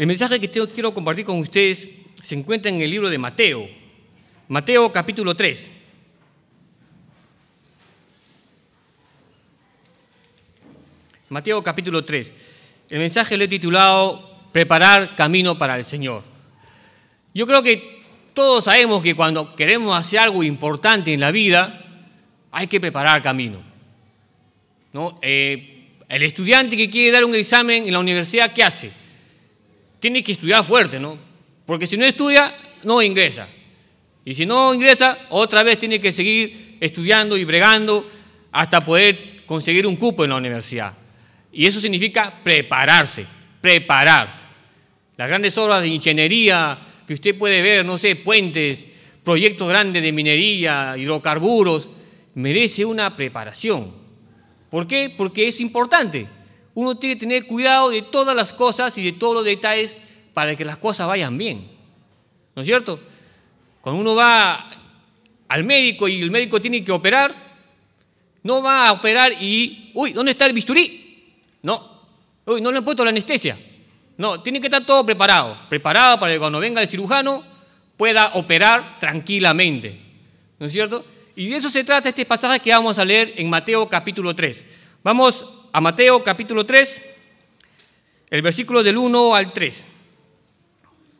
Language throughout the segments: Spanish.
El mensaje que quiero compartir con ustedes se encuentra en el libro de Mateo, Mateo capítulo 3. Mateo capítulo 3. El mensaje le he titulado Preparar camino para el Señor. Yo creo que todos sabemos que cuando queremos hacer algo importante en la vida, hay que preparar camino. ¿No? Eh, el estudiante que quiere dar un examen en la universidad, ¿qué hace? tiene que estudiar fuerte, ¿no? Porque si no estudia, no ingresa. Y si no ingresa, otra vez tiene que seguir estudiando y bregando hasta poder conseguir un cupo en la universidad. Y eso significa prepararse, preparar. Las grandes obras de ingeniería que usted puede ver, no sé, puentes, proyectos grandes de minería, hidrocarburos, merece una preparación. ¿Por qué? Porque es importante uno tiene que tener cuidado de todas las cosas y de todos los detalles para que las cosas vayan bien. ¿No es cierto? Cuando uno va al médico y el médico tiene que operar, no va a operar y, uy, ¿dónde está el bisturí? No, uy, no le han puesto la anestesia. No, tiene que estar todo preparado, preparado para que cuando venga el cirujano pueda operar tranquilamente. ¿No es cierto? Y de eso se trata este pasaje que vamos a leer en Mateo capítulo 3. Vamos a Mateo capítulo 3, el versículo del 1 al 3.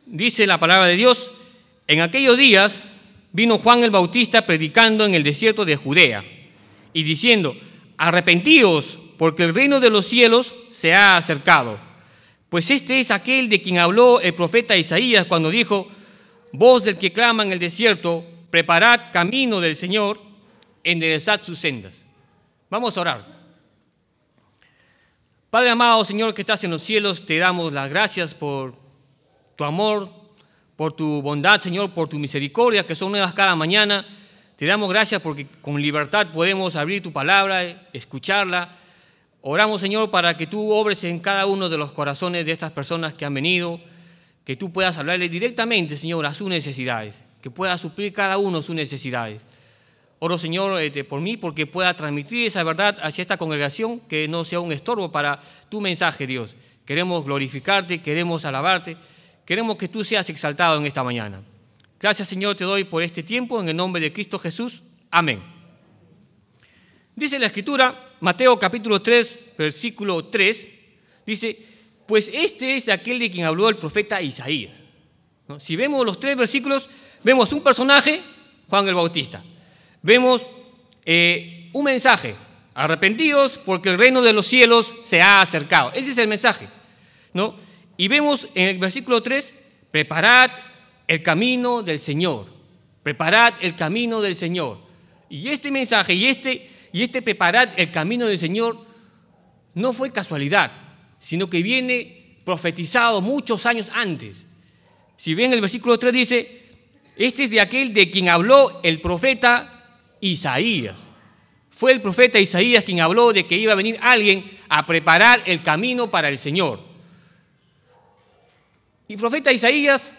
Dice la palabra de Dios, en aquellos días vino Juan el Bautista predicando en el desierto de Judea y diciendo, arrepentíos porque el reino de los cielos se ha acercado. Pues este es aquel de quien habló el profeta Isaías cuando dijo, voz del que clama en el desierto, preparad camino del Señor, enderezad sus sendas. Vamos a orar. Padre amado, Señor que estás en los cielos, te damos las gracias por tu amor, por tu bondad, Señor, por tu misericordia, que son nuevas cada mañana. Te damos gracias porque con libertad podemos abrir tu palabra, escucharla. Oramos, Señor, para que tú obres en cada uno de los corazones de estas personas que han venido, que tú puedas hablarle directamente, Señor, a sus necesidades, que puedas suplir cada uno sus necesidades. Oro, Señor, este, por mí, porque pueda transmitir esa verdad hacia esta congregación, que no sea un estorbo para tu mensaje, Dios. Queremos glorificarte, queremos alabarte, queremos que tú seas exaltado en esta mañana. Gracias, Señor, te doy por este tiempo, en el nombre de Cristo Jesús. Amén. Dice la Escritura, Mateo capítulo 3, versículo 3, dice, pues este es aquel de quien habló el profeta Isaías. Si vemos los tres versículos, vemos un personaje, Juan el Bautista vemos eh, un mensaje, arrepentidos porque el reino de los cielos se ha acercado. Ese es el mensaje, ¿no? Y vemos en el versículo 3, preparad el camino del Señor, preparad el camino del Señor. Y este mensaje y este, y este preparad el camino del Señor no fue casualidad, sino que viene profetizado muchos años antes. Si bien el versículo 3 dice, este es de aquel de quien habló el profeta Isaías. Fue el profeta Isaías quien habló de que iba a venir alguien a preparar el camino para el Señor. Y el profeta Isaías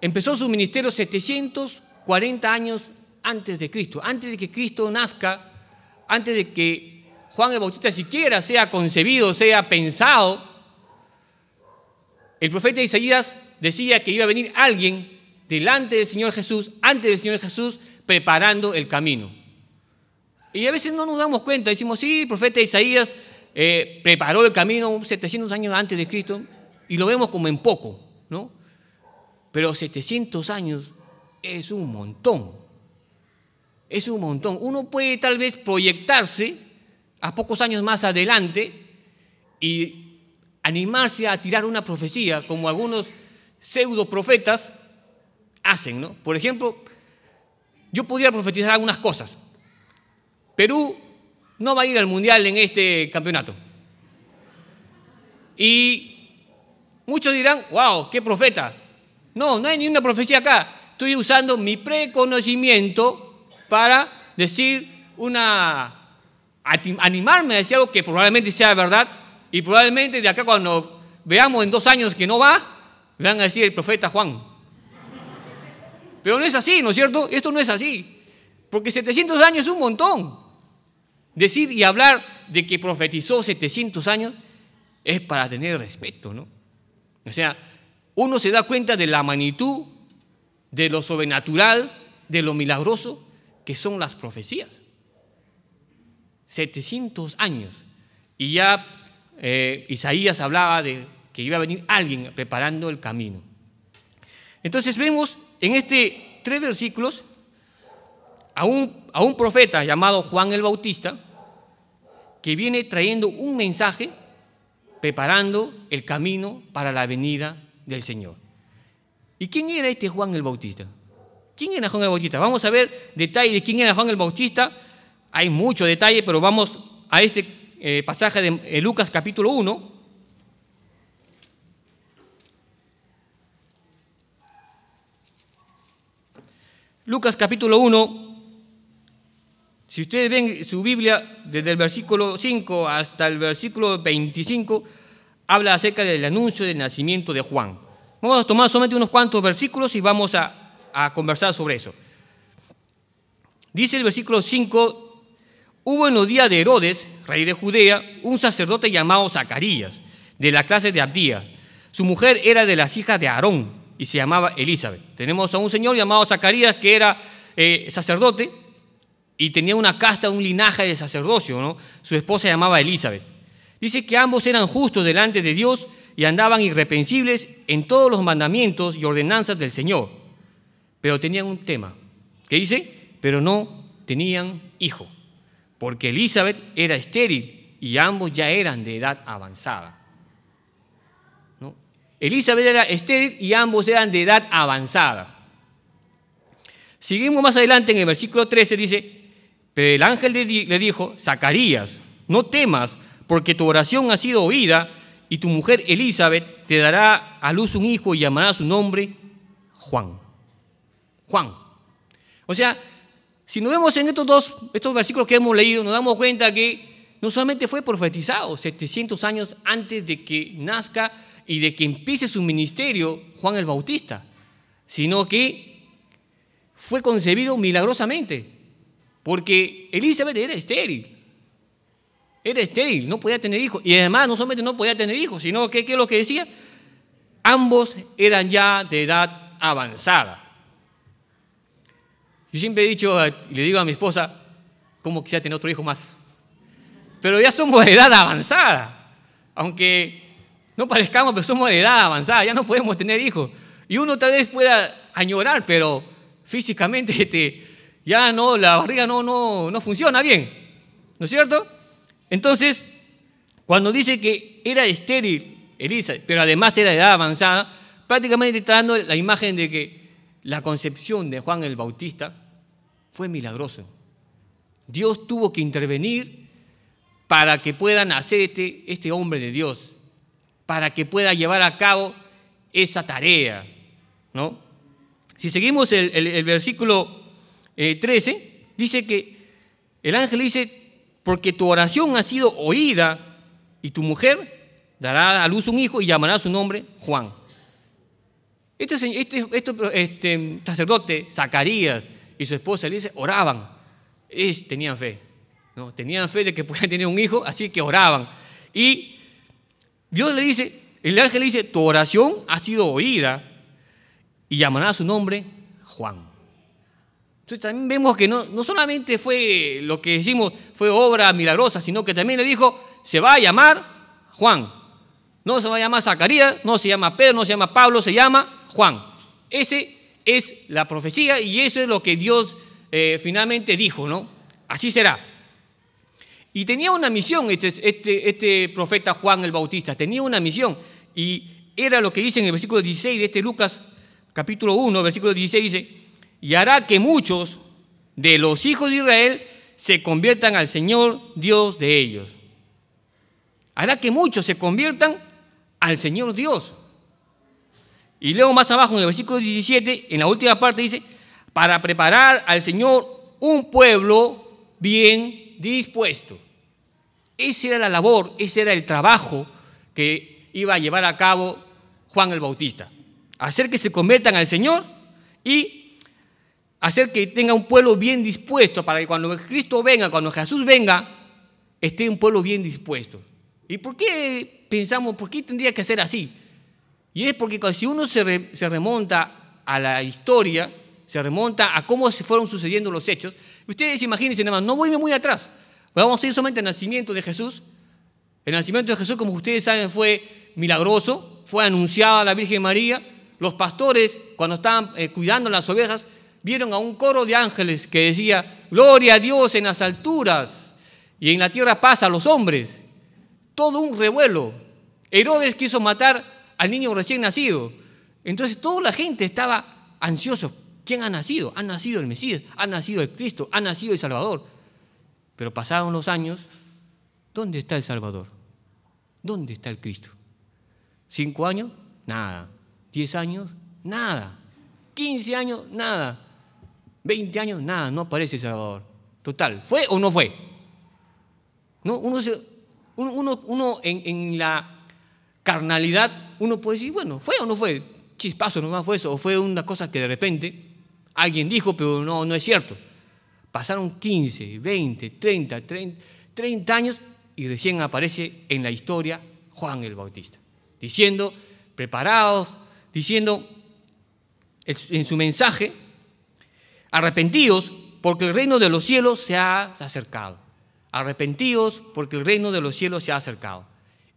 empezó su ministerio 740 años antes de Cristo, antes de que Cristo nazca, antes de que Juan el Bautista siquiera sea concebido, sea pensado. El profeta Isaías decía que iba a venir alguien delante del Señor Jesús, antes del Señor Jesús, preparando el camino. Y a veces no nos damos cuenta, decimos, sí, el profeta Isaías eh, preparó el camino 700 años antes de Cristo y lo vemos como en poco, ¿no? Pero 700 años es un montón, es un montón. Uno puede tal vez proyectarse a pocos años más adelante y animarse a tirar una profecía, como algunos pseudo profetas hacen, ¿no? Por ejemplo, yo pudiera profetizar algunas cosas. Perú no va a ir al Mundial en este campeonato. Y muchos dirán, wow, qué profeta. No, no hay ninguna profecía acá. Estoy usando mi preconocimiento para decir una... animarme a decir algo que probablemente sea verdad y probablemente de acá cuando veamos en dos años que no va, van a decir el profeta Juan. Pero no es así, ¿no es cierto? Esto no es así. Porque 700 años es un montón. Decir y hablar de que profetizó 700 años es para tener respeto, ¿no? O sea, uno se da cuenta de la magnitud, de lo sobrenatural, de lo milagroso que son las profecías. 700 años. Y ya eh, Isaías hablaba de que iba a venir alguien preparando el camino. Entonces vemos en este tres versículos a un, a un profeta llamado Juan el Bautista que viene trayendo un mensaje preparando el camino para la venida del Señor. ¿Y quién era este Juan el Bautista? ¿Quién era Juan el Bautista? Vamos a ver detalle de quién era Juan el Bautista. Hay mucho detalle, pero vamos a este eh, pasaje de eh, Lucas capítulo 1, Lucas capítulo 1, si ustedes ven su Biblia, desde el versículo 5 hasta el versículo 25, habla acerca del anuncio del nacimiento de Juan. Vamos a tomar solamente unos cuantos versículos y vamos a, conversar sobre eso. Dice el versículo 5, hubo en los días de Herodes, rey de Judea, un sacerdote llamado Zacarías, de la clase de Abdía. Su mujer era de las hijas de Aarón y se llamaba Elizabeth. Tenemos a un señor llamado Zacarías que era eh, sacerdote y tenía una casta, un linaje de sacerdocio, ¿no? Su esposa se llamaba Elizabeth. Dice que ambos eran justos delante de Dios y andaban irreprensibles en todos los mandamientos y ordenanzas del Señor. Pero tenían un tema. ¿Qué dice? Pero no tenían hijo, porque Elizabeth era estéril y ambos ya eran de edad avanzada. Elizabeth era estéril y ambos eran de edad avanzada. Seguimos más adelante en el versículo 13, dice, pero el ángel le dijo, Zacarías, no temas, porque tu oración ha sido oída y tu mujer Elizabeth te dará a luz un hijo y llamará su nombre Juan. Juan. O sea, si nos vemos en estos dos estos versículos que hemos leído, nos damos cuenta que no solamente fue profetizado 700 años antes de que nazca y de que empiece su ministerio Juan el Bautista, sino que fue concebido milagrosamente, porque Elizabeth era estéril, era estéril, no podía tener hijos, y además no solamente no podía tener hijos, sino que, ¿qué es lo que decía? Ambos eran ya de edad avanzada. Yo siempre he dicho, eh, le digo a mi esposa, ¿cómo quisiera tener otro hijo más? Pero ya somos de edad avanzada, aunque no parezcamos, pero somos de edad avanzada, ya no podemos tener hijos. Y uno tal vez pueda añorar, pero físicamente este, ya no, la barriga no, no, no funciona bien. ¿No es cierto? Entonces, cuando dice que era estéril Elisa, pero además era de edad avanzada, prácticamente está dando la imagen de que la concepción de Juan el Bautista fue milagrosa. Dios tuvo que intervenir para que pueda nacer este, este hombre de Dios, para que pueda llevar a cabo esa tarea. ¿no? Si seguimos el, versículo 13, eh, dice que el ángel dice, porque tu oración ha sido oída y tu mujer dará a luz un hijo y llamará su nombre Juan. Este, este, este, este sacerdote, Zacarías y su esposa, le dice, oraban, es, tenían fe, ¿no? tenían fe de que podían tener un hijo, así que oraban. Y Dios le dice, el ángel le dice, tu oración ha sido oída y llamará su nombre Juan. Entonces también vemos que no, no solamente fue lo que decimos, fue obra milagrosa, sino que también le dijo, se va a llamar Juan. No se va a llamar Zacarías, no se llama Pedro, no se llama Pablo, se llama Juan. Esa es la profecía y eso es lo que Dios eh, finalmente dijo, ¿no? Así será. Y tenía una misión este, este, este, profeta Juan el Bautista, tenía una misión. Y era lo que dice en el versículo 16 de este Lucas capítulo 1, versículo 16 dice, y hará que muchos de los hijos de Israel se conviertan al Señor Dios de ellos. Hará que muchos se conviertan al Señor Dios. Y luego más abajo en el versículo 17, en la última parte dice, para preparar al Señor un pueblo bien dispuesto. Esa era la labor, ese era el trabajo que iba a llevar a cabo Juan el Bautista. Hacer que se conviertan al Señor y hacer que tenga un pueblo bien dispuesto para que cuando Cristo venga, cuando Jesús venga, esté un pueblo bien dispuesto. ¿Y por qué pensamos, por qué tendría que ser así? Y es porque si uno se, se remonta a la historia, se remonta a cómo se fueron sucediendo los hechos, Ustedes imagínense nada más, no voy muy atrás. Vamos a ir solamente al nacimiento de Jesús. El nacimiento de Jesús, como ustedes saben, fue milagroso, fue anunciado a la Virgen María. Los pastores, cuando estaban eh, cuidando las ovejas, vieron a un coro de ángeles que decía, Gloria a Dios en las alturas y en la tierra paz a los hombres. Todo un revuelo. Herodes quiso matar al niño recién nacido. Entonces toda la gente estaba ansiosa, ¿Quién ha nacido? Ha nacido el Mesías, ha nacido el Cristo, ha nacido el Salvador. Pero pasaron los años, ¿dónde está el Salvador? ¿Dónde está el Cristo? ¿Cinco años? Nada. ¿Diez años? Nada. ¿Quince años? Nada. ¿Veinte años? Nada. No aparece el Salvador. Total. ¿Fue o no fue? No, uno, uno, en, en, la carnalidad, uno puede decir, bueno, ¿fue o no fue? Chispazo nomás fue eso, o fue una cosa que de repente Alguien dijo, pero no, no es cierto. Pasaron 15, 20, 30, 30, años y recién aparece en la historia Juan el Bautista, diciendo, preparados, diciendo en su mensaje, arrepentidos porque el reino de los cielos se ha acercado. Arrepentidos porque el reino de los cielos se ha acercado.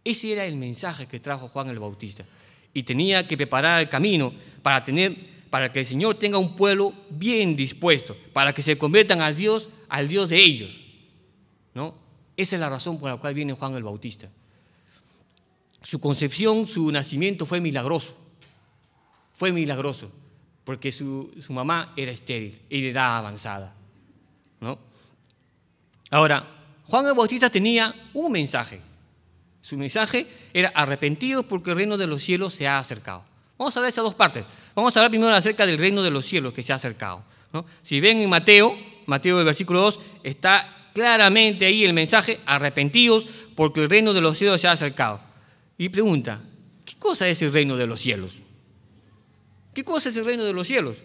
Ese era el mensaje que trajo Juan el Bautista. Y tenía que preparar el camino para tener para que el Señor tenga un pueblo bien dispuesto, para que se conviertan a Dios, al Dios de ellos. ¿no? Esa es la razón por la cual viene Juan el Bautista. Su concepción, su nacimiento fue milagroso. Fue milagroso, porque su, mamá era estéril y de edad avanzada. ¿no? Ahora, Juan el Bautista tenía un mensaje. Su mensaje era arrepentido porque el reino de los cielos se ha acercado. Vamos a ver esas dos partes. Vamos a hablar primero acerca del reino de los cielos que se ha acercado. Si ven en Mateo, Mateo del versículo 2, está claramente ahí el mensaje, arrepentidos porque el reino de los cielos se ha acercado. Y pregunta, ¿qué cosa es el reino de los cielos? ¿Qué cosa es el reino de los cielos?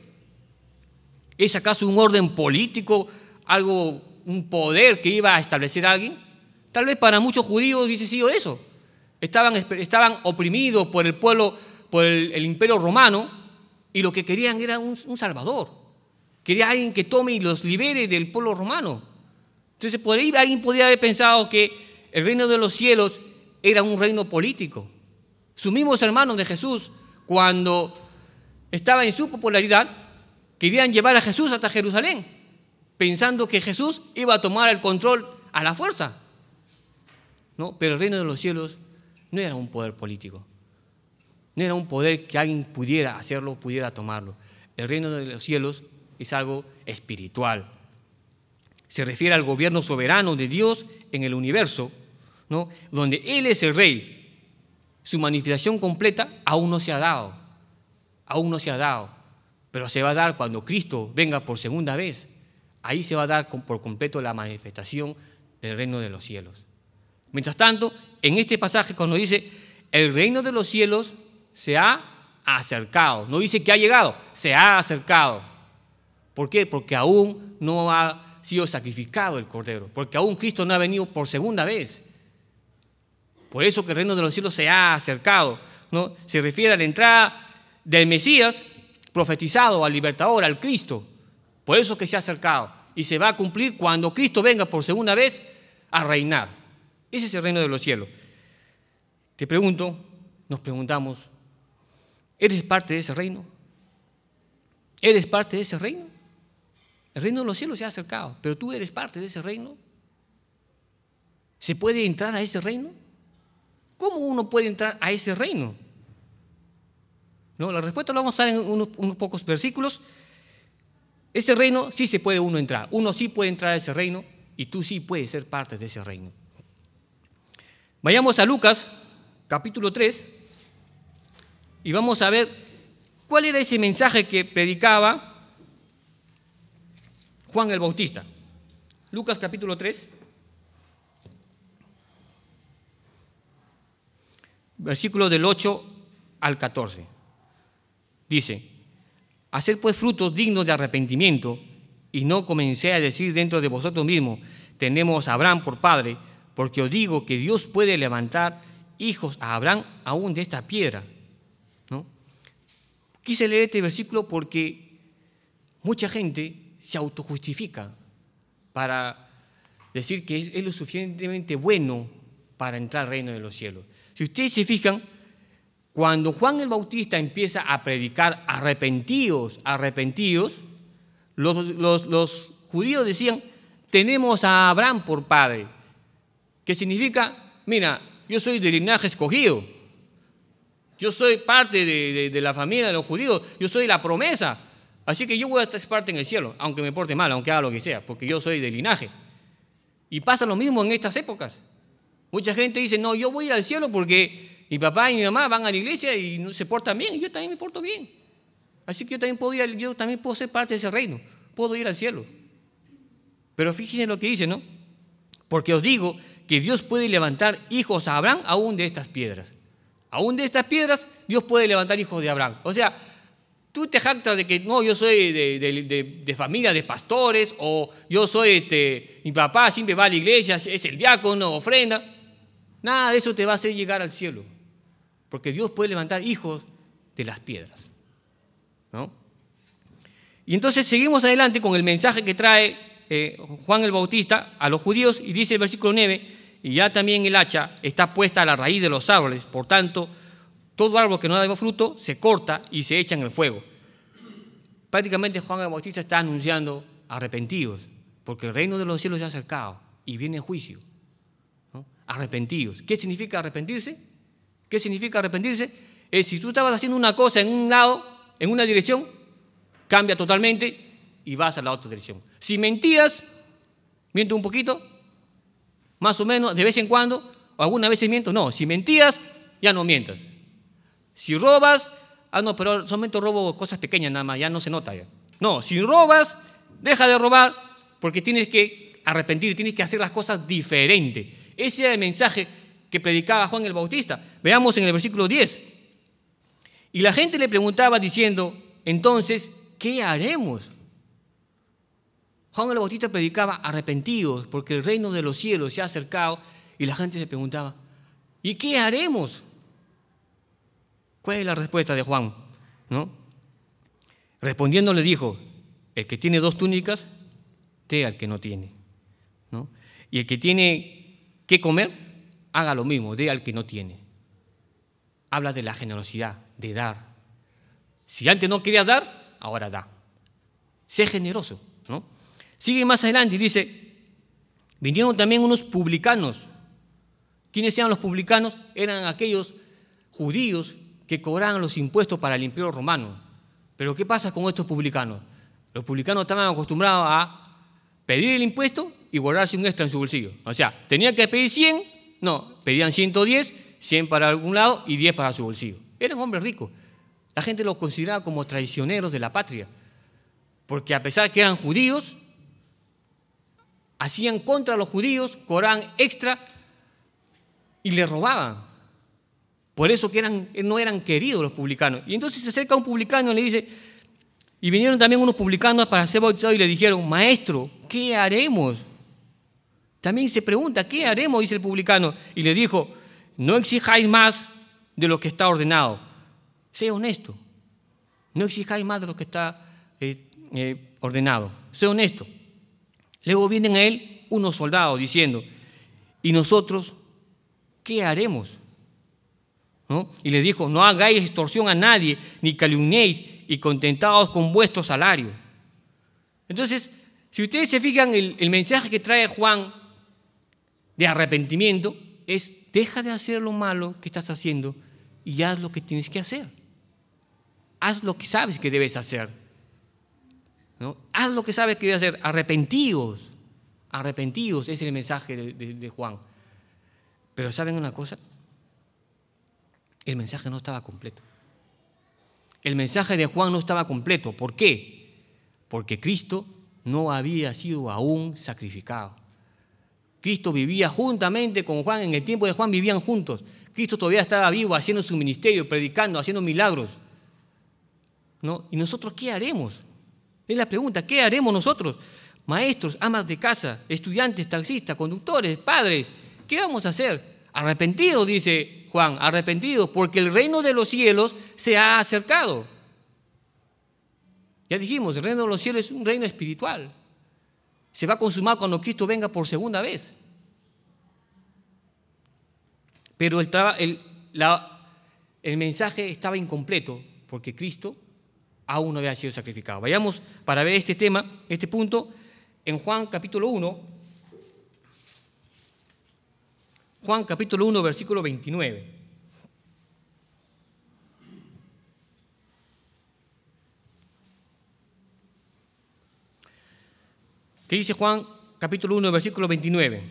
¿Es acaso un orden político, algo, un poder que iba a establecer alguien? Tal vez para muchos judíos hubiese sido eso. Estaban, estaban oprimidos por el pueblo por el, imperio romano y lo que querían era un, salvador. Quería alguien que tome y los libere del pueblo romano. Entonces, por ahí alguien podría haber pensado que el reino de los cielos era un reino político. Sus mismos hermanos de Jesús, cuando estaba en su popularidad, querían llevar a Jesús hasta Jerusalén, pensando que Jesús iba a tomar el control a la fuerza. No, pero el reino de los cielos no era un poder político no era un poder que alguien pudiera hacerlo, pudiera tomarlo. El reino de los cielos es algo espiritual. Se refiere al gobierno soberano de Dios en el universo, ¿no? donde Él es el rey. Su manifestación completa aún no se ha dado, aún no se ha dado, pero se va a dar cuando Cristo venga por segunda vez. Ahí se va a dar por completo la manifestación del reino de los cielos. Mientras tanto, en este pasaje cuando dice, el reino de los cielos se ha acercado. No dice que ha llegado, se ha acercado. ¿Por qué? Porque aún no ha sido sacrificado el Cordero, porque aún Cristo no ha venido por segunda vez. Por eso que el reino de los cielos se ha acercado. ¿no? Se refiere a la entrada del Mesías profetizado, al libertador, al Cristo. Por eso que se ha acercado. Y se va a cumplir cuando Cristo venga por segunda vez a reinar. Ese es el reino de los cielos. Te pregunto, nos preguntamos, ¿Eres parte de ese reino? ¿Eres parte de ese reino? El reino de los cielos se ha acercado, pero tú eres parte de ese reino. ¿Se puede entrar a ese reino? ¿Cómo uno puede entrar a ese reino? No, la respuesta la vamos a dar en unos, unos pocos versículos. Ese reino sí se puede uno entrar. Uno sí puede entrar a ese reino y tú sí puedes ser parte de ese reino. Vayamos a Lucas capítulo 3, y vamos a ver cuál era ese mensaje que predicaba Juan el Bautista. Lucas capítulo 3, versículo del 8 al 14. Dice, hacer pues frutos dignos de arrepentimiento y no comencé a decir dentro de vosotros mismos, tenemos a Abraham por padre, porque os digo que Dios puede levantar hijos a Abraham aún de esta piedra. Quise leer este versículo porque mucha gente se autojustifica para decir que es, lo suficientemente bueno para entrar al reino de los cielos. Si ustedes se fijan, cuando Juan el Bautista empieza a predicar arrepentidos, arrepentidos, los, los, judíos decían, tenemos a Abraham por padre, que significa, mira, yo soy de linaje escogido, yo soy parte de, la familia de los judíos, yo soy la promesa. Así que yo voy a estar parte en el cielo, aunque me porte mal, aunque haga lo que sea, porque yo soy de linaje. Y pasa lo mismo en estas épocas. Mucha gente dice, no, yo voy al cielo porque mi papá y mi mamá van a la iglesia y se portan bien, y yo también me porto bien. Así que yo también, puedo yo también puedo ser parte de ese reino, puedo ir al cielo. Pero fíjense lo que dice, ¿no? Porque os digo que Dios puede levantar hijos a Abraham aún de estas piedras. Aún de estas piedras, Dios puede levantar hijos de Abraham. O sea, tú te jactas de que no, yo soy de, familia de pastores, o yo soy, este, mi papá siempre va a la iglesia, es el diácono, ofrenda. Nada de eso te va a hacer llegar al cielo. Porque Dios puede levantar hijos de las piedras. ¿no? Y entonces seguimos adelante con el mensaje que trae eh, Juan el Bautista a los judíos y dice el versículo 9, y ya también el hacha está puesta a la raíz de los árboles, por tanto, todo árbol que no da fruto se corta y se echa en el fuego. Prácticamente Juan de Bautista está anunciando arrepentidos, porque el reino de los cielos se ha acercado y viene juicio. Arrepentidos. ¿Qué significa arrepentirse? ¿Qué significa arrepentirse? Es si tú estabas haciendo una cosa en un lado, en una dirección, cambia totalmente y vas a la otra dirección. Si mentías, miento un poquito, más o menos, de vez en cuando, alguna vez miento. No, si mentías, ya no mientas. Si robas, ah, no, pero solamente robo cosas pequeñas nada más, ya no se nota ya. No, si robas, deja de robar, porque tienes que arrepentir, tienes que hacer las cosas diferente. Ese era el mensaje que predicaba Juan el Bautista. Veamos en el versículo 10. Y la gente le preguntaba diciendo, entonces, ¿qué haremos? Juan el Bautista predicaba arrepentidos porque el reino de los cielos se ha acercado y la gente se preguntaba, ¿y qué haremos? ¿Cuál es la respuesta de Juan? ¿No? Respondiendo le dijo, el que tiene dos túnicas, dé al que no tiene. ¿No? Y el que tiene que comer, haga lo mismo, dé al que no tiene. Habla de la generosidad, de dar. Si antes no querías dar, ahora da. Sé generoso, ¿no? Sigue más adelante y dice, vinieron también unos publicanos. ¿Quiénes eran los publicanos? Eran aquellos judíos que cobraban los impuestos para el imperio romano. Pero ¿qué pasa con estos publicanos? Los publicanos estaban acostumbrados a pedir el impuesto y guardarse un extra en su bolsillo. O sea, tenían que pedir 100, no, pedían 110, 100 para algún lado y 10 para su bolsillo. Eran hombres ricos. La gente los consideraba como traicioneros de la patria, porque a pesar que eran judíos, hacían contra los judíos, Corán extra y le robaban. Por eso que eran, no eran queridos los publicanos. Y entonces se acerca un publicano y le dice, y vinieron también unos publicanos para ser bautizados y le dijeron, maestro, ¿qué haremos? También se pregunta, ¿qué haremos? Dice el publicano. Y le dijo, no exijáis más de lo que está ordenado. Sea honesto. No exijáis más de lo que está eh, eh, ordenado. Sea honesto. Luego vienen a él unos soldados diciendo, ¿y nosotros qué haremos? ¿No? Y le dijo, no hagáis extorsión a nadie, ni calumniéis, y contentaos con vuestro salario. Entonces, si ustedes se fijan, el mensaje que trae Juan de arrepentimiento es, deja de hacer lo malo que estás haciendo y haz lo que tienes que hacer. Haz lo que sabes que debes hacer. Haz lo que sabes que a hacer, arrepentidos, arrepentidos, es el mensaje de, Juan. Pero ¿saben una cosa? El mensaje no estaba completo. El mensaje de Juan no estaba completo. ¿Por qué? Porque Cristo no había sido aún sacrificado. Cristo vivía juntamente con Juan, en el tiempo de Juan vivían juntos. Cristo todavía estaba vivo haciendo su ministerio, predicando, haciendo milagros. ¿No? ¿Y nosotros qué haremos? Es la pregunta, ¿qué haremos nosotros? Maestros, amas de casa, estudiantes, taxistas, conductores, padres, ¿qué vamos a hacer? Arrepentidos, dice Juan, arrepentidos, porque el reino de los cielos se ha acercado. Ya dijimos, el reino de los cielos es un reino espiritual. Se va a consumar cuando Cristo venga por segunda vez. Pero el, el mensaje estaba incompleto, porque Cristo aún no había sido sacrificado. Vayamos para ver este tema, este punto, en Juan capítulo 1, Juan capítulo 1, versículo 29. ¿Qué dice Juan capítulo 1, versículo 29?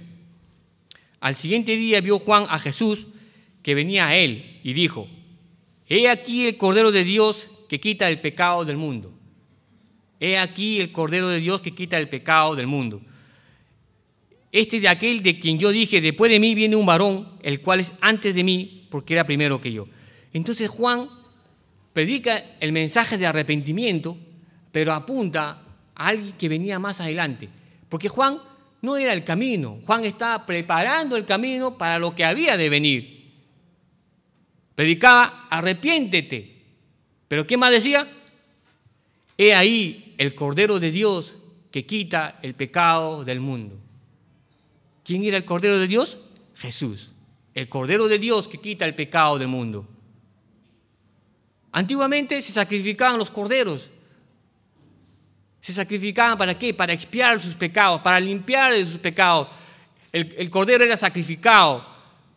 Al siguiente día vio Juan a Jesús que venía a él y dijo, He aquí el Cordero de Dios que quita el pecado del mundo. He aquí el Cordero de Dios que quita el pecado del mundo. Este de aquel de quien yo dije, después de mí viene un varón, el cual es antes de mí, porque era primero que yo. Entonces Juan predica el mensaje de arrepentimiento, pero apunta a alguien que venía más adelante. Porque Juan no era el camino, Juan estaba preparando el camino para lo que había de venir. Predicaba, arrepiéntete, pero ¿qué más decía? He ahí el Cordero de Dios que quita el pecado del mundo. ¿Quién era el Cordero de Dios? Jesús. El Cordero de Dios que quita el pecado del mundo. Antiguamente se sacrificaban los corderos. Se sacrificaban para qué? Para expiar sus pecados, para limpiar de sus pecados. El, el cordero era sacrificado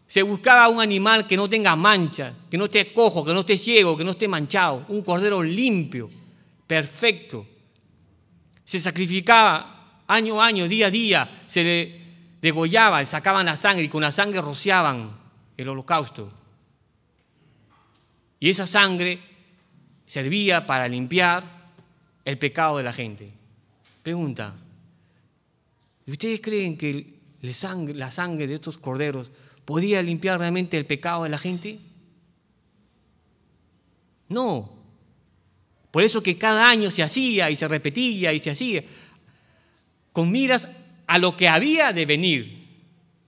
se buscaba un animal que no tenga mancha, que no esté cojo, que no esté ciego, que no esté manchado, un cordero limpio, perfecto. Se sacrificaba año a año, día a día, se le degollaba, sacaban la sangre y con la sangre rociaban el holocausto. Y esa sangre servía para limpiar el pecado de la gente. Pregunta, ¿ustedes creen que la sangre de estos corderos podía limpiar realmente el pecado de la gente? No. Por eso que cada año se hacía y se repetía y se hacía, con miras a lo que había de venir.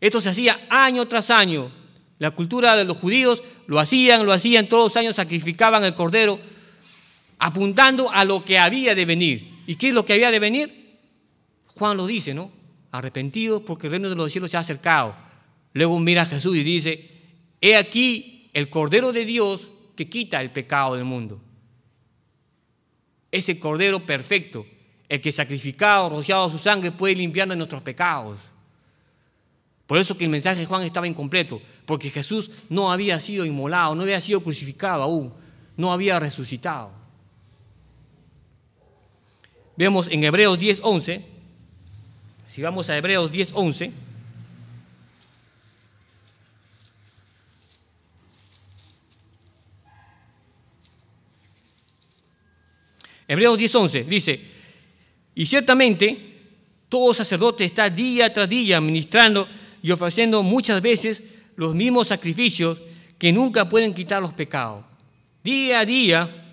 Esto se hacía año tras año. La cultura de los judíos lo hacían, lo hacían, todos los años sacrificaban el cordero, apuntando a lo que había de venir. ¿Y qué es lo que había de venir? Juan lo dice, ¿no? Arrepentidos porque el reino de los cielos se ha acercado. Luego mira a Jesús y dice, he aquí el Cordero de Dios que quita el pecado del mundo. Ese Cordero perfecto, el que sacrificado, rociado su sangre, puede limpiar nuestros pecados. Por eso que el mensaje de Juan estaba incompleto, porque Jesús no había sido inmolado, no había sido crucificado aún, no había resucitado. Vemos en Hebreos 10.11, si vamos a Hebreos 10.11, Hebreos 10:11 dice, y ciertamente todo sacerdote está día tras día ministrando y ofreciendo muchas veces los mismos sacrificios que nunca pueden quitar los pecados. Día a día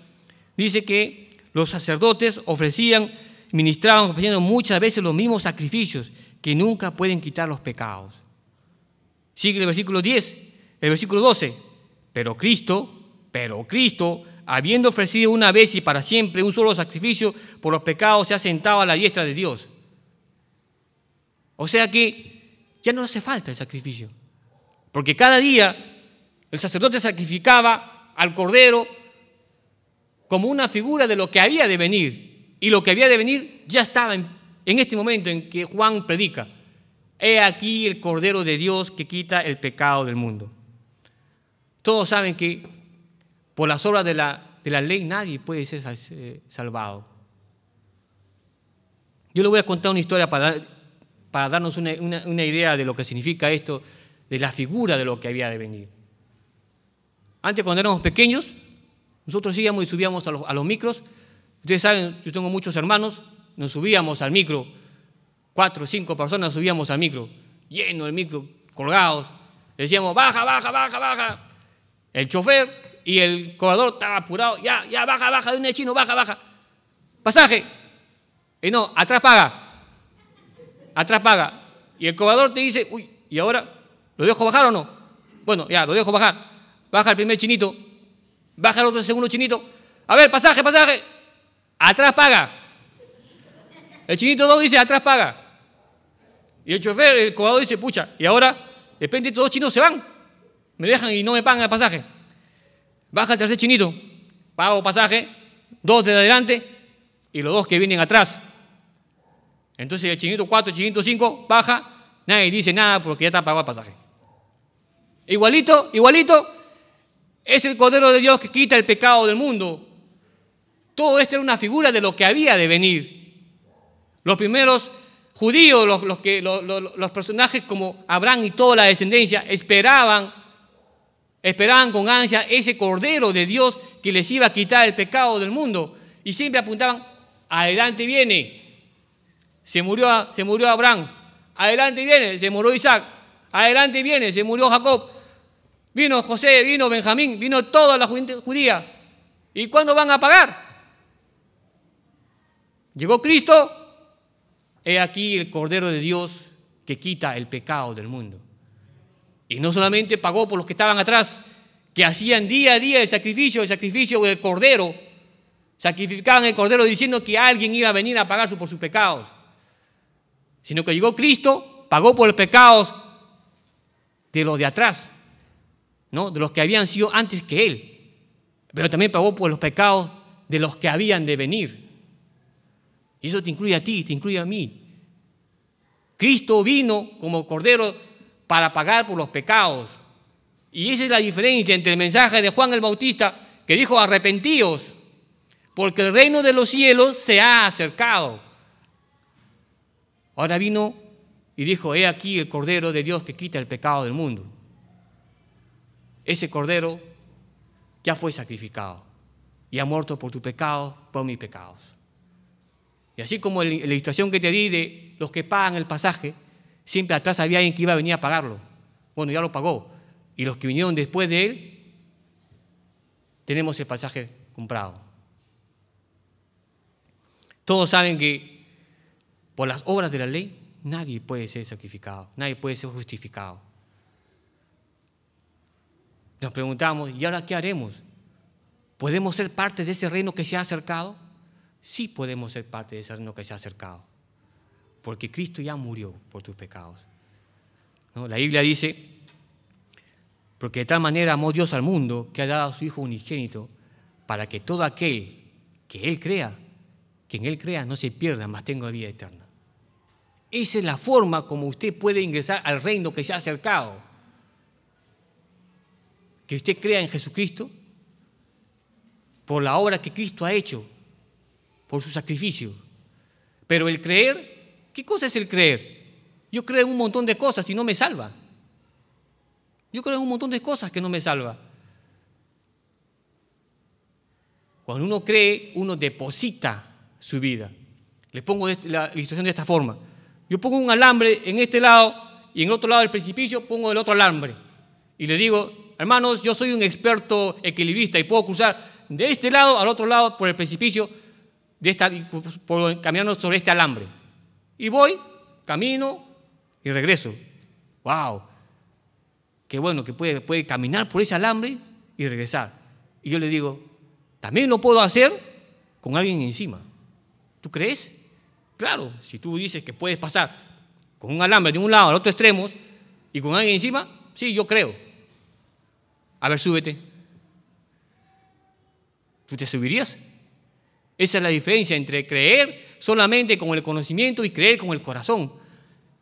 dice que los sacerdotes ofrecían, ministraban ofreciendo muchas veces los mismos sacrificios que nunca pueden quitar los pecados. Sigue el versículo 10, el versículo 12. Pero Cristo, pero Cristo habiendo ofrecido una vez y para siempre un solo sacrificio por los pecados, se ha sentado a la diestra de Dios. O sea que ya no hace falta el sacrificio, porque cada día el sacerdote sacrificaba al cordero como una figura de lo que había de venir, y lo que había de venir ya estaba en, en este momento en que Juan predica. He aquí el Cordero de Dios que quita el pecado del mundo. Todos saben que por las obras de la, de la ley nadie puede ser eh, salvado. Yo le voy a contar una historia para, para darnos una, idea de lo que significa esto, de la figura de lo que había de venir. Antes cuando éramos pequeños, nosotros íbamos y subíamos a los, a los, micros. Ustedes saben, yo tengo muchos hermanos, nos subíamos al micro, cuatro o cinco personas subíamos al micro, lleno el micro, colgados. decíamos, baja, baja, baja, baja. El chofer y el cobrador estaba apurado, ya, ya, baja, baja, de un chino, baja, baja. Pasaje. Y no, atrás paga. Atrás paga. Y el cobrador te dice, uy, ¿y ahora lo dejo bajar o no? Bueno, ya, lo dejo bajar. Baja el primer chinito, baja el otro segundo chinito. A ver, pasaje, pasaje. Atrás paga. El chinito dos dice, atrás paga. Y el chofer, el cobrador dice, pucha, y ahora, de repente estos dos chinos se van. Me dejan y no me pagan el pasaje. Baja el tercer chinito, pago pasaje, dos de adelante y los dos que vienen atrás. Entonces el chinito 4, el chinito 5 baja, nadie dice nada porque ya está pagado el pasaje. Igualito, igualito, es el Cordero de Dios que quita el pecado del mundo. Todo esto era una figura de lo que había de venir. Los primeros judíos, los, que, los personajes como Abraham y toda la descendencia, esperaban Esperaban con ansia ese Cordero de Dios que les iba a quitar el pecado del mundo. Y siempre apuntaban, adelante viene. Se murió, se murió Abraham. Adelante viene, se murió Isaac. Adelante viene, se murió Jacob. Vino José, vino Benjamín, vino toda la judía. ¿Y cuándo van a pagar? Llegó Cristo. He aquí el Cordero de Dios que quita el pecado del mundo. Y no solamente pagó por los que estaban atrás, que hacían día a día el sacrificio, el sacrificio del cordero. Sacrificaban el cordero diciendo que alguien iba a venir a pagar por sus pecados. Sino que llegó Cristo, pagó por los pecados de los de atrás, ¿no? de los que habían sido antes que Él. Pero también pagó por los pecados de los que habían de venir. Y eso te incluye a ti, te incluye a mí. Cristo vino como cordero para pagar por los pecados. Y esa es la diferencia entre el mensaje de Juan el Bautista, que dijo arrepentíos, porque el reino de los cielos se ha acercado. Ahora vino y dijo, he aquí el Cordero de Dios que quita el pecado del mundo. Ese Cordero ya fue sacrificado y ha muerto por tu pecado, por mis pecados. Y así como la ilustración que te di de los que pagan el pasaje, siempre atrás había alguien que iba a venir a pagarlo. Bueno, ya lo pagó. Y los que vinieron después de él, tenemos el pasaje comprado. Todos saben que por las obras de la ley nadie puede ser sacrificado, nadie puede ser justificado. Nos preguntamos, ¿y ahora qué haremos? ¿Podemos ser parte de ese reino que se ha acercado? Sí podemos ser parte de ese reino que se ha acercado porque Cristo ya murió por tus pecados. La Biblia dice, porque de tal manera amó Dios al mundo que ha dado a su Hijo unigénito para que todo aquel que Él crea, que en Él crea, no se pierda, mas tenga vida eterna. Esa es la forma como usted puede ingresar al reino que se ha acercado. Que usted crea en Jesucristo por la obra que Cristo ha hecho, por su sacrificio. Pero el creer ¿Qué cosa es el creer? Yo creo en un montón de cosas y no me salva. Yo creo en un montón de cosas que no me salva. Cuando uno cree, uno deposita su vida. Le pongo este, la situación de esta forma. Yo pongo un alambre en este lado y en el otro lado del precipicio pongo el otro alambre. Y le digo, hermanos, yo soy un experto equilibrista y puedo cruzar de este lado al otro lado por el precipicio, de esta, por, sobre este alambre. Y voy, camino y regreso. ¡Wow! Qué bueno que puede, puede caminar por ese alambre y regresar. Y yo le digo, también lo puedo hacer con alguien encima. ¿Tú crees? Claro, si tú dices que puedes pasar con un alambre de un lado al otro extremo y con alguien encima, sí, yo creo. A ver, súbete. ¿Tú te subirías? Esa es la diferencia entre creer solamente con el conocimiento y creer con el corazón.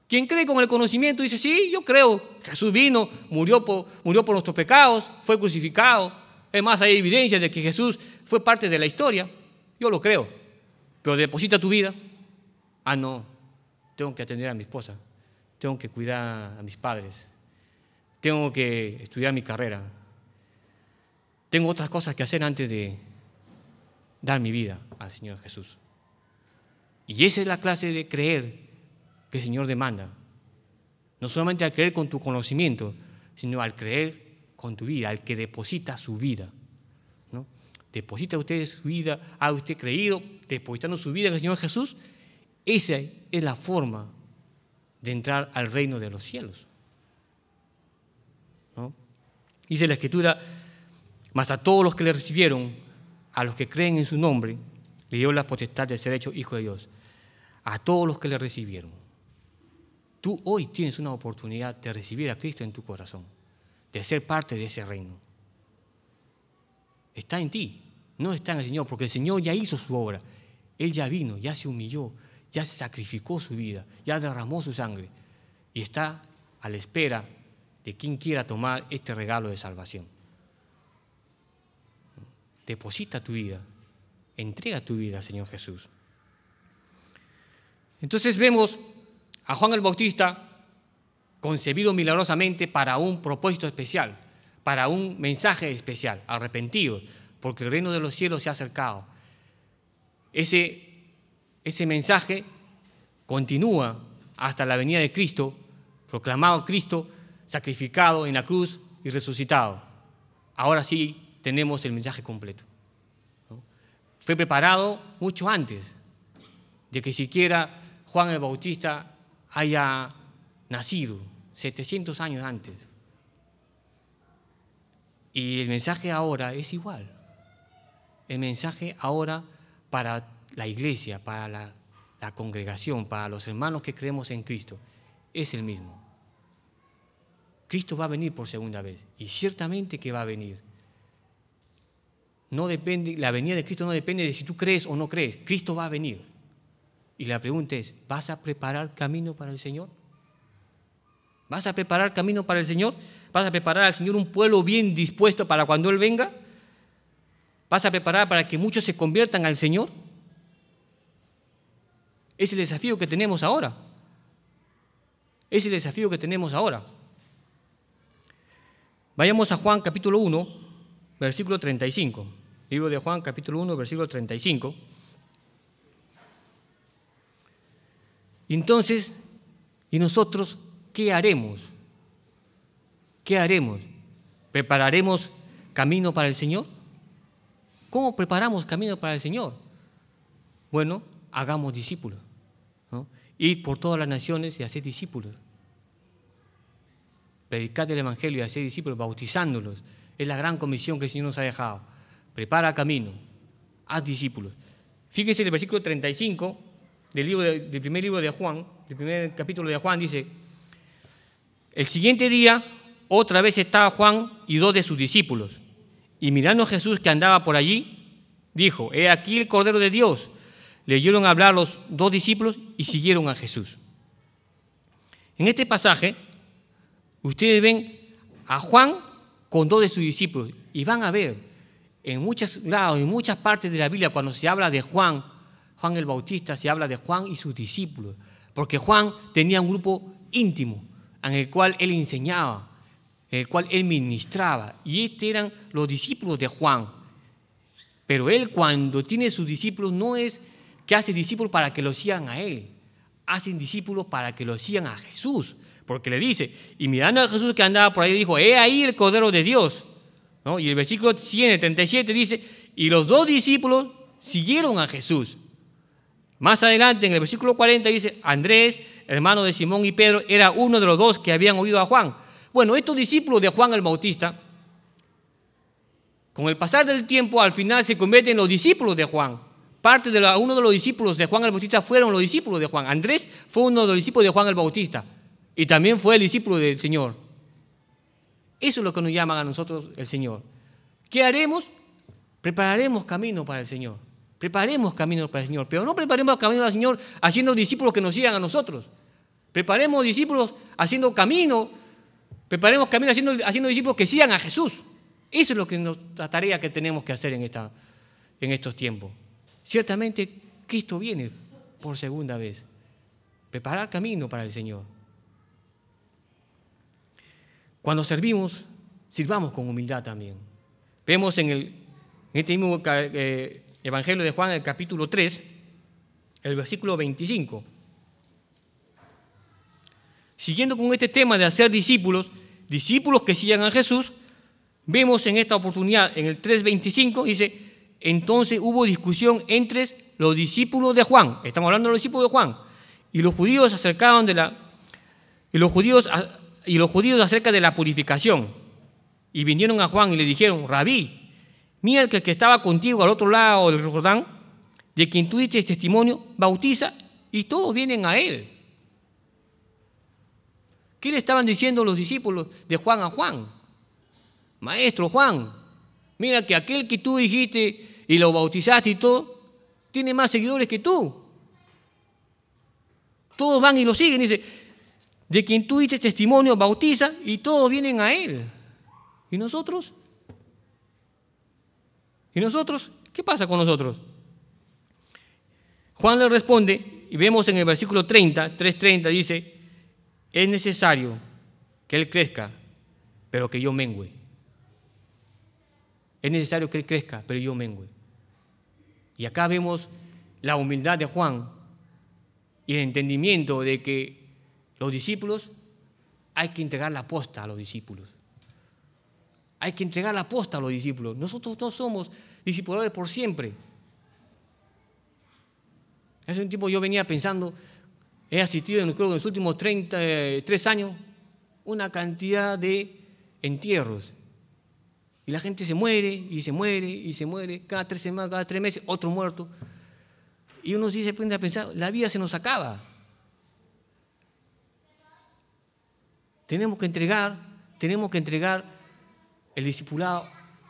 Quien cree con el conocimiento dice, sí, yo creo, Jesús vino, murió por, murió por nuestros pecados, fue crucificado. Es más, hay evidencia de que Jesús fue parte de la historia. Yo lo creo, pero deposita tu vida. Ah, no, tengo que atender a mi esposa, tengo que cuidar a mis padres, tengo que estudiar mi carrera, tengo otras cosas que hacer antes de, dar mi vida al Señor Jesús. Y esa es la clase de creer que el Señor demanda. No solamente al creer con tu conocimiento, sino al creer con tu vida, al que deposita su vida. ¿no? Deposita usted su vida, ha usted creído, depositando su vida en el Señor Jesús. Esa es la forma de entrar al reino de los cielos. ¿no? Dice la Escritura, mas a todos los que le recibieron, a los que creen en su nombre, le dio la potestad de ser hecho hijo de Dios, a todos los que le recibieron. Tú hoy tienes una oportunidad de recibir a Cristo en tu corazón, de ser parte de ese reino. Está en ti, no está en el Señor, porque el Señor ya hizo su obra. Él ya vino, ya se humilló, ya se sacrificó su vida, ya derramó su sangre y está a la espera de quien quiera tomar este regalo de salvación. Deposita tu vida. Entrega tu vida Señor Jesús. Entonces vemos a Juan el Bautista concebido milagrosamente para un propósito especial, para un mensaje especial, arrepentido, porque el reino de los cielos se ha acercado. Ese, ese mensaje continúa hasta la venida de Cristo, proclamado Cristo, sacrificado en la cruz y resucitado. Ahora sí tenemos el mensaje completo. Fue preparado mucho antes de que siquiera Juan el Bautista haya nacido, 700 años antes. Y el mensaje ahora es igual. El mensaje ahora para la iglesia, para la congregación, para los hermanos que creemos en Cristo, es el mismo. Cristo va a venir por segunda vez y ciertamente que va a venir. No depende, la venida de Cristo no depende de si tú crees o no crees. Cristo va a venir. Y la pregunta es, ¿vas a preparar camino para el Señor? ¿Vas a preparar camino para el Señor? ¿Vas a preparar al Señor un pueblo bien dispuesto para cuando Él venga? ¿Vas a preparar para que muchos se conviertan al Señor? Es el desafío que tenemos ahora. Es el desafío que tenemos ahora. Vayamos a Juan capítulo 1, versículo 35. Libro de Juan, capítulo 1, versículo 35. Entonces, ¿y nosotros qué haremos? ¿Qué haremos? ¿Prepararemos camino para el Señor? ¿Cómo preparamos camino para el Señor? Bueno, hagamos discípulos. Ir por todas las naciones y hacer discípulos. Predicad el Evangelio y hacer discípulos, bautizándolos. Es la gran comisión que el Señor nos ha dejado prepara camino, haz discípulos. Fíjense en el versículo 35 del, libro del primer libro de Juan, del primer capítulo de Juan, dice, el siguiente día otra vez estaba Juan y dos de sus discípulos, y mirando a Jesús que andaba por allí, dijo, he aquí el Cordero de Dios. Le oyeron hablar los dos discípulos y siguieron a Jesús. En este pasaje, ustedes ven a Juan con dos de sus discípulos y van a ver en muchos en muchas partes de la Biblia, cuando se habla de Juan, Juan el Bautista, se habla de Juan y sus discípulos, porque Juan tenía un grupo íntimo en el cual él enseñaba, en el cual él ministraba, y estos eran los discípulos de Juan. Pero él cuando tiene sus discípulos no es que hace discípulos para que lo sigan a él, hacen discípulos para que lo sigan a Jesús, porque le dice, y mirando a Jesús que andaba por ahí, dijo, he ahí el Cordero de Dios y el versículo 137 dice, y los dos discípulos siguieron a Jesús. Más adelante, en el versículo 40, dice, Andrés, hermano de Simón y Pedro, era uno de los dos que habían oído a Juan. Bueno, estos discípulos de Juan el Bautista, con el pasar del tiempo, al final se convierten en los discípulos de Juan. Parte de uno de los discípulos de Juan el Bautista fueron los discípulos de Juan. Andrés fue uno de los discípulos de Juan el Bautista y también fue el discípulo del Señor. Eso es lo que nos llama a nosotros el Señor. ¿Qué haremos? Prepararemos camino para el Señor. Preparemos camino para el Señor. Pero no preparemos camino para el Señor haciendo discípulos que nos sigan a nosotros. Preparemos discípulos haciendo camino. Preparemos camino haciendo, haciendo discípulos que sigan a Jesús. Eso es lo que la tarea que tenemos que hacer en, esta, en estos tiempos. Ciertamente Cristo viene por segunda vez. Preparar camino para el Señor. Cuando servimos, sirvamos con humildad también. Vemos en, el, este mismo eh, Evangelio de Juan, el capítulo 3, el versículo 25. Siguiendo con este tema de hacer discípulos, discípulos que sigan a Jesús, vemos en esta oportunidad, en el 3.25, dice, entonces hubo discusión entre los discípulos de Juan, estamos hablando de los discípulos de Juan, y los judíos se acercaron de la, y los judíos y los judíos acerca de la purificación. Y vinieron a Juan y le dijeron, rabí, mira el que, estaba contigo al otro lado del Jordán, de quien tú diste testimonio, bautiza y todos vienen a él. ¿Qué le estaban diciendo los discípulos de Juan a Juan? Maestro Juan, mira que aquel que tú dijiste y lo bautizaste y todo, tiene más seguidores que tú. Todos van y lo siguen. Dice, de quien tú dices testimonio, bautiza y todos vienen a Él. ¿Y nosotros? ¿Y nosotros? ¿Qué pasa con nosotros? Juan le responde, y vemos en el versículo 30, 3.30, dice, es necesario que Él crezca, pero que yo mengüe. Es necesario que Él crezca, pero yo mengüe. Y acá vemos la humildad de Juan y el entendimiento de que los discípulos, hay que entregar la posta a los discípulos. Hay que entregar la posta a los discípulos. Nosotros no somos discipuladores por siempre. Hace un tiempo yo venía pensando, he asistido en, creo, en los últimos 33 eh, años una cantidad de entierros. Y la gente se muere y se muere y se muere. Cada tres semanas, cada tres meses, otro muerto. Y uno sí se pone a pensar, la vida se nos acaba. Tenemos que entregar, tenemos que entregar el discipulado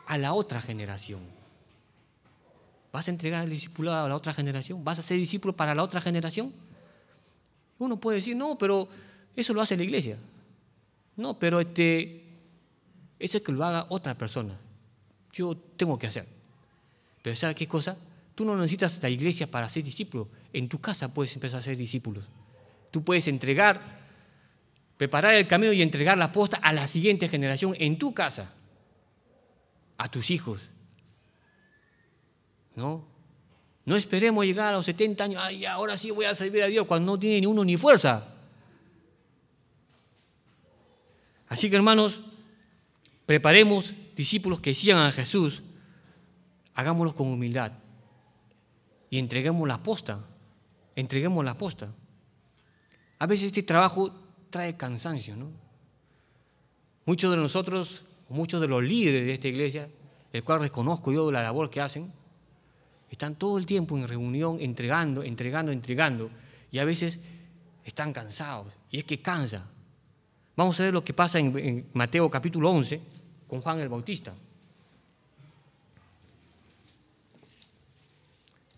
a la otra generación. ¿Vas a entregar el discipulado a la otra generación? ¿Vas a ser discípulo para la otra generación? Uno puede decir, no, pero eso lo hace la iglesia. No, pero este, eso es que lo haga otra persona. Yo tengo que hacer. Pero ¿sabes qué cosa? Tú no necesitas la iglesia para ser discípulo. En tu casa puedes empezar a ser discípulos. Tú puedes entregar preparar el camino y entregar la posta a la siguiente generación en tu casa, a tus hijos. ¿No? No esperemos llegar a los 70 años, ay, ahora sí voy a servir a Dios cuando no tiene ni uno ni fuerza. Así que hermanos, preparemos discípulos que sigan a Jesús, hagámoslos con humildad y entreguemos la posta, entreguemos la posta. A veces este trabajo trae cansancio, ¿no? Muchos de nosotros, muchos de los líderes de esta iglesia, el cual reconozco yo la labor que hacen, están todo el tiempo en reunión entregando, entregando, entregando, y a veces están cansados, y es que cansa. Vamos a ver lo que pasa en, Mateo capítulo 11 con Juan el Bautista.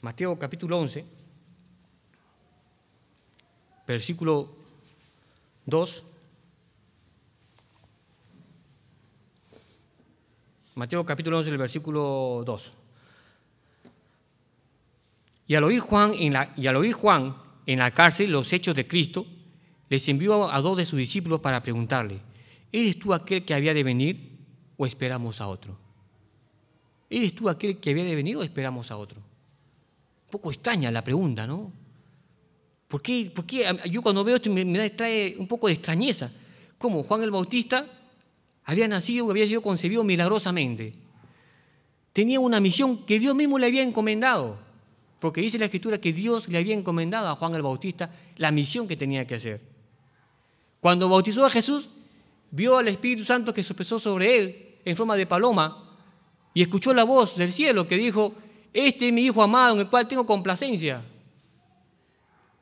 Mateo capítulo 11, versículo Dos, Mateo capítulo 11, el versículo 2. Y al, oír Juan en la, y al oír Juan en la cárcel los hechos de Cristo, les envió a dos de sus discípulos para preguntarle, ¿eres tú aquel que había de venir o esperamos a otro? ¿Eres tú aquel que había de venir o esperamos a otro? Un poco extraña la pregunta, ¿no? ¿Por qué, Yo cuando veo esto me, trae un poco de extrañeza. ¿Cómo? Juan el Bautista había nacido, había sido concebido milagrosamente. Tenía una misión que Dios mismo le había encomendado. Porque dice la Escritura que Dios le había encomendado a Juan el Bautista la misión que tenía que hacer. Cuando bautizó a Jesús, vio al Espíritu Santo que se pesó sobre él en forma de paloma y escuchó la voz del cielo que dijo, este es mi Hijo amado en el cual tengo complacencia.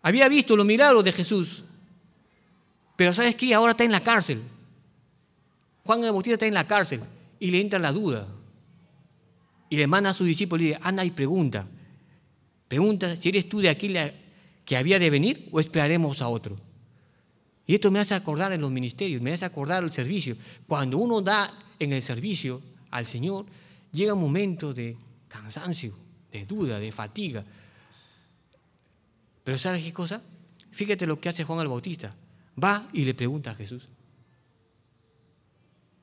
Había visto los milagros de Jesús, pero ¿sabes qué? Ahora está en la cárcel. Juan de Bautista está en la cárcel y le entra la duda. Y le manda a su discípulo y le dice, anda y pregunta. Pregunta si eres tú de aquel que había de venir o esperaremos a otro. Y esto me hace acordar en los ministerios, me hace acordar el servicio. Cuando uno da en el servicio al Señor, llega un momento de cansancio, de duda, de fatiga. Pero ¿sabes qué cosa? Fíjate lo que hace Juan el Bautista. Va y le pregunta a Jesús.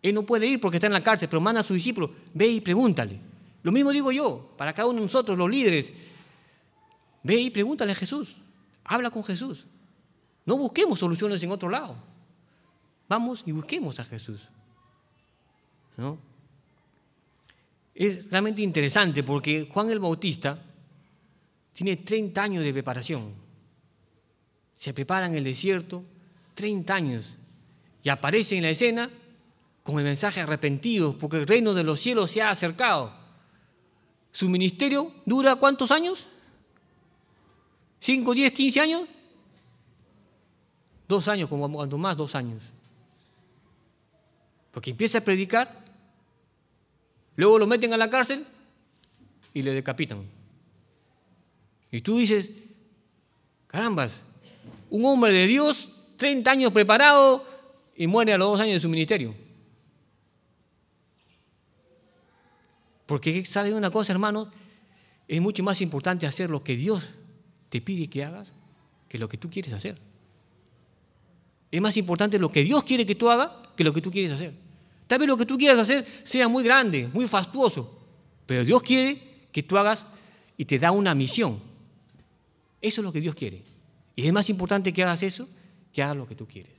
Él no puede ir porque está en la cárcel, pero manda a su discípulo, ve y pregúntale. Lo mismo digo yo, para cada uno de nosotros, los líderes, ve y pregúntale a Jesús, habla con Jesús. No busquemos soluciones en otro lado. Vamos y busquemos a Jesús. ¿No? Es realmente interesante porque Juan el Bautista, tiene 30 años de preparación. Se prepara en el desierto 30 años y aparece en la escena con el mensaje arrepentido, porque el reino de los cielos se ha acercado. ¿Su ministerio dura cuántos años? ¿5, 10, 15 años? Dos años, como cuando más dos años. Porque empieza a predicar, luego lo meten a la cárcel y le decapitan. Y tú dices, carambas, un hombre de Dios, 30 años preparado y muere a los dos años de su ministerio. Porque, sabes una cosa, hermano? Es mucho más importante hacer lo que Dios te pide que hagas que lo que tú quieres hacer. Es más importante lo que Dios quiere que tú hagas que lo que tú quieres hacer. Tal vez lo que tú quieras hacer sea muy grande, muy fastuoso, pero Dios quiere que tú hagas y te da una misión. Eso es lo que Dios quiere. Y es más importante que hagas eso que hagas lo que tú quieres.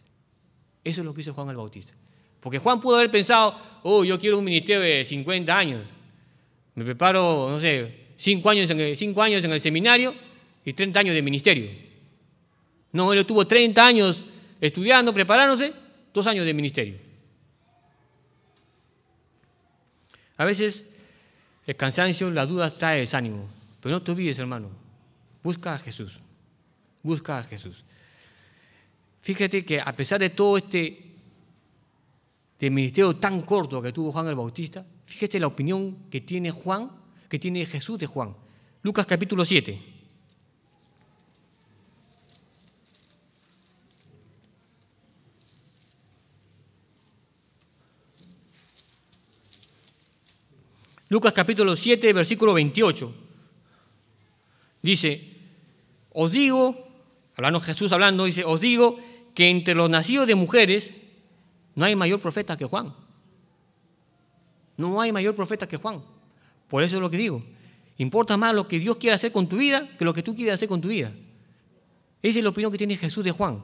Eso es lo que hizo Juan el Bautista. Porque Juan pudo haber pensado, oh, yo quiero un ministerio de 50 años. Me preparo, no sé, 5 años en el, cinco años en el seminario y 30 años de ministerio. No, él tuvo 30 años estudiando, preparándose, dos años de ministerio. A veces el cansancio, la duda trae desánimo. Pero no te olvides, hermano, Busca a Jesús. Busca a Jesús. Fíjate que a pesar de todo este de este ministerio tan corto que tuvo Juan el Bautista, fíjate la opinión que tiene Juan, que tiene Jesús de Juan. Lucas capítulo 7. Lucas capítulo 7, versículo 28. Dice, os digo, hablando Jesús hablando, dice, os digo que entre los nacidos de mujeres no hay mayor profeta que Juan. No hay mayor profeta que Juan. Por eso es lo que digo. Importa más lo que Dios quiera hacer con tu vida que lo que tú quieres hacer con tu vida. Esa es la opinión que tiene Jesús de Juan.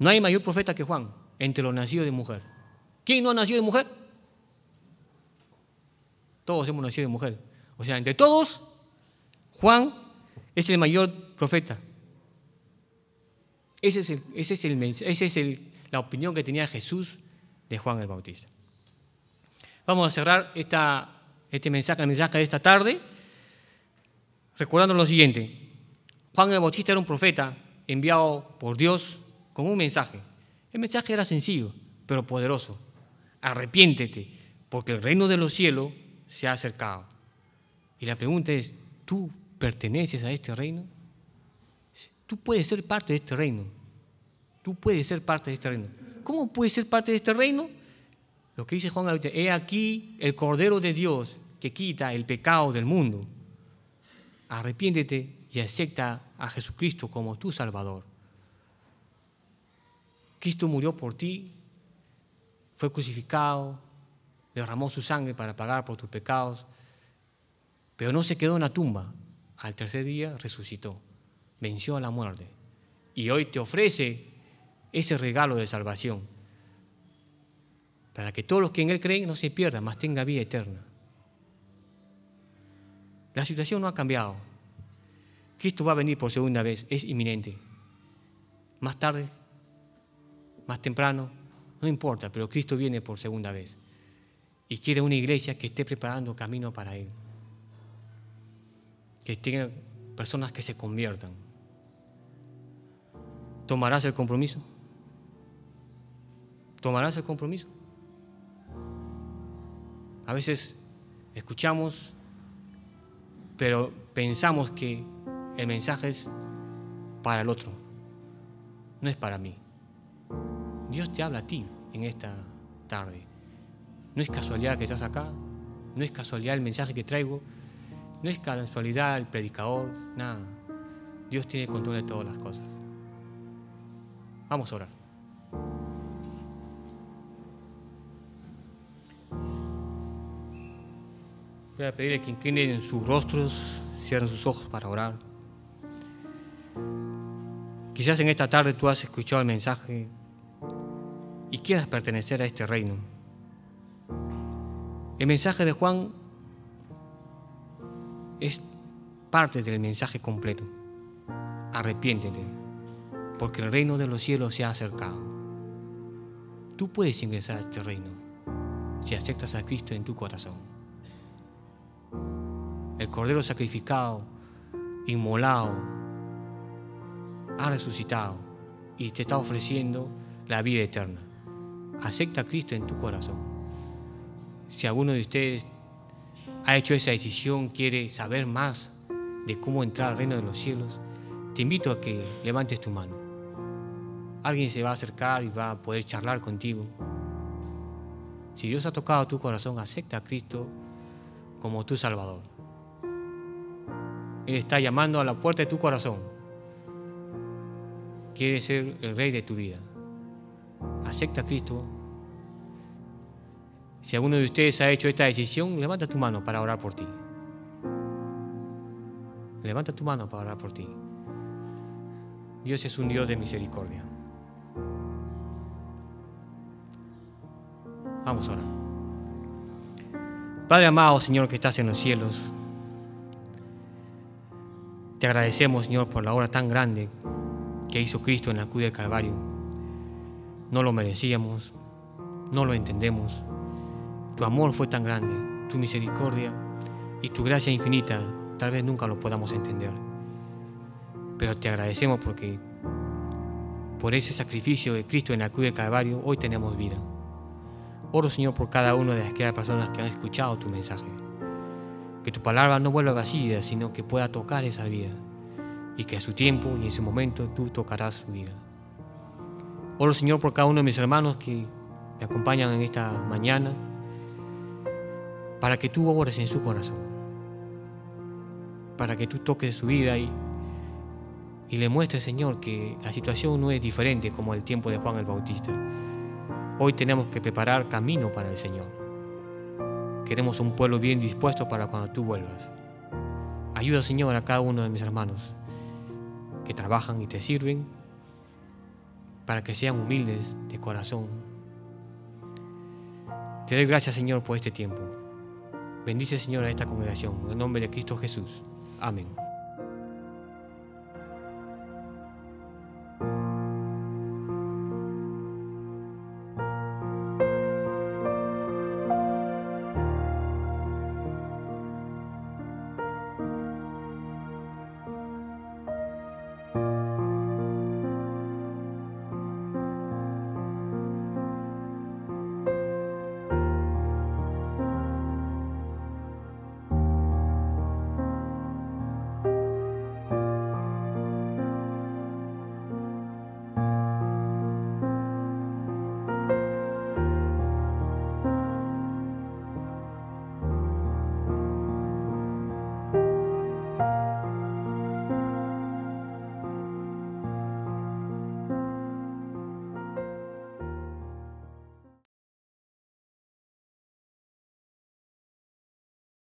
No hay mayor profeta que Juan entre los nacidos de mujer. ¿Quién no ha nacido de mujer? Todos hemos nacido de mujer. O sea, entre todos, Juan es el mayor profeta. Esa es la opinión que tenía Jesús de Juan el Bautista. Vamos a cerrar esta, este mensaje, el mensaje de esta tarde, recordando lo siguiente. Juan el Bautista era un profeta enviado por Dios con un mensaje. El mensaje era sencillo, pero poderoso. Arrepiéntete, porque el reino de los cielos se ha acercado. Y la pregunta es, ¿tú perteneces a este reino, tú puedes ser parte de este reino. Tú puedes ser parte de este reino. ¿Cómo puedes ser parte de este reino? Lo que dice Juan ahorita, he aquí el Cordero de Dios que quita el pecado del mundo. Arrepiéntete y acepta a Jesucristo como tu Salvador. Cristo murió por ti, fue crucificado, derramó su sangre para pagar por tus pecados, pero no se quedó en la tumba. Al tercer día resucitó, venció a la muerte. Y hoy te ofrece ese regalo de salvación, para que todos los que en Él creen no se pierdan, mas tenga vida eterna. La situación no ha cambiado. Cristo va a venir por segunda vez, es inminente. Más tarde, más temprano, no importa, pero Cristo viene por segunda vez y quiere una iglesia que esté preparando camino para Él que tengan personas que se conviertan. ¿Tomarás el compromiso? ¿Tomarás el compromiso? A veces escuchamos, pero pensamos que el mensaje es para el otro, no es para mí. Dios te habla a ti en esta tarde. No es casualidad que estás acá, no es casualidad el mensaje que traigo, no es casualidad el predicador, nada. Dios tiene control de todas las cosas. Vamos a orar. Voy a pedirle que inclinen sus rostros, cierren sus ojos para orar. Quizás en esta tarde tú has escuchado el mensaje y quieras pertenecer a este reino. El mensaje de Juan es parte del mensaje completo. Arrepiéntete, porque el reino de los cielos se ha acercado. Tú puedes ingresar a este reino si aceptas a Cristo en tu corazón. El Cordero sacrificado, inmolado, ha resucitado y te está ofreciendo la vida eterna. Acepta a Cristo en tu corazón. Si alguno de ustedes ha hecho esa decisión, quiere saber más de cómo entrar al reino de los cielos, te invito a que levantes tu mano. Alguien se va a acercar y va a poder charlar contigo. Si Dios ha tocado tu corazón, acepta a Cristo como tu Salvador. Él está llamando a la puerta de tu corazón. Quiere ser el rey de tu vida. Acepta a Cristo si alguno de ustedes ha hecho esta decisión, levanta tu mano para orar por ti. Levanta tu mano para orar por ti. Dios es un Dios de misericordia. Vamos a orar. Padre amado, Señor, que estás en los cielos. Te agradecemos, Señor, por la obra tan grande que hizo Cristo en la cruz de Calvario. No lo merecíamos, no lo entendemos tu amor fue tan grande, tu misericordia y tu gracia infinita, tal vez nunca lo podamos entender. Pero te agradecemos porque por ese sacrificio de Cristo en la cruz de Calvario hoy tenemos vida. Oro Señor por cada una de aquellas personas que han escuchado tu mensaje. Que tu palabra no vuelva vacía, sino que pueda tocar esa vida. Y que a su tiempo y en su momento tú tocarás su vida. Oro Señor por cada uno de mis hermanos que me acompañan en esta mañana para que tú obres en su corazón, para que tú toques su vida y, y le muestres, Señor, que la situación no es diferente como el tiempo de Juan el Bautista. Hoy tenemos que preparar camino para el Señor. Queremos un pueblo bien dispuesto para cuando tú vuelvas. Ayuda, Señor, a cada uno de mis hermanos que trabajan y te sirven para que sean humildes de corazón. Te doy gracias, Señor, por este tiempo. Bendice, Señor, a esta congregación. En el nombre de Cristo Jesús. Amén.